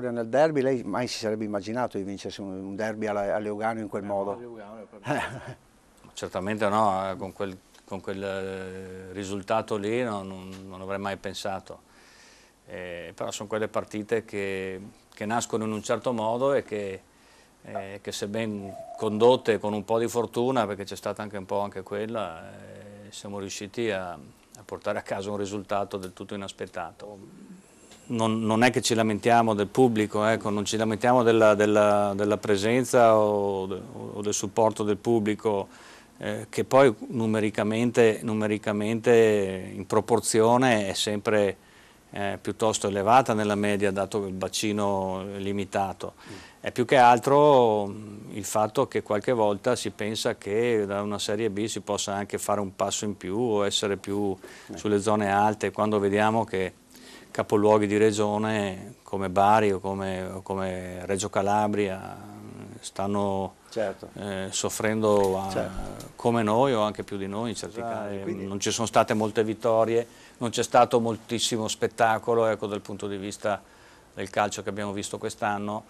vittoria nel derby, lei mai si sarebbe immaginato di vincere un derby a Leogano in quel eh, modo? Leogano, eh. Certamente no, eh, con quel, con quel eh, risultato lì non, non, avrei mai pensato. Eh, però sono quelle partite che, che, nascono in un certo modo e che, eh, che se ben condotte con un po' di fortuna, perché c'è stata anche un po' anche quella, siamo riusciti a, a portare a casa un risultato del tutto inaspettato. Oh, non, non, è che ci lamentiamo del pubblico, ecco, non ci lamentiamo della, della, della presenza o, o, del supporto del pubblico, eh, che poi numericamente, numericamente, in proporzione è sempre eh, piuttosto elevata nella media, dato il bacino limitato. È più che altro mm, il fatto che qualche volta si pensa che da una Serie B si possa anche fare un passo in più o essere più eh. sulle zone alte, quando vediamo che capoluoghi di regione come Bari o come, o come Reggio Calabria eh, stanno certo. eh, soffrendo a, eh, certo. come noi o anche più di noi in certi esatto, casi. Quindi... Non ci sono state molte vittorie, non c'è stato moltissimo spettacolo ecco, dal punto di vista del calcio che abbiamo visto quest'anno.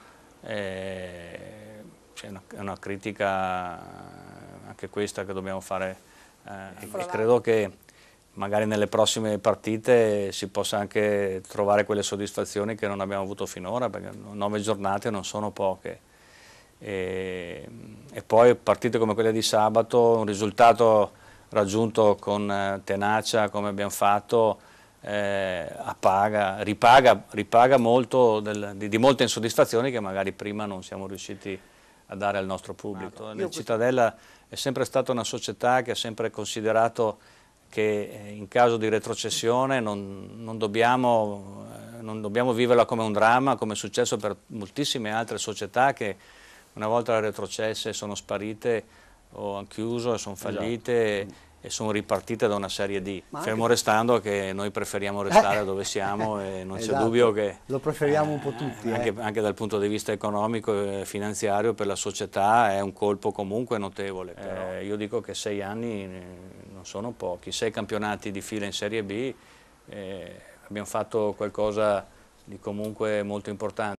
Eh, c'è una, una, critica anche questa che dobbiamo fare eh, e credo che magari nelle prossime partite si possa anche trovare quelle soddisfazioni che non abbiamo avuto finora, perché nove giornate non sono poche. E, e poi partite come quelle di sabato, un risultato raggiunto con eh, tenacia come abbiamo fatto, eh, appaga, ripaga, ripaga molto del, di, di, molte insoddisfazioni che magari prima non siamo riusciti a dare al nostro pubblico. Esatto. Io Cittadella è sempre stata una società che ha sempre considerato che eh, in caso di retrocessione non, non, dobbiamo, eh, non dobbiamo viverla come un dramma, come è successo per moltissime altre società che una volta retrocesse sono sparite o hanno chiuso sono esatto. fallite esatto. e, e sono ripartite da una serie di. Ma fermo restando che noi preferiamo eh. restare dove siamo e non esatto. c'è dubbio che... Lo preferiamo eh, un po' tutti. Eh. Anche, dal punto di vista economico e finanziario per la società è un colpo comunque notevole. Eh, io dico che sei anni non sono pochi, sei campionati di fila in Serie B, eh, abbiamo fatto qualcosa di comunque molto importante.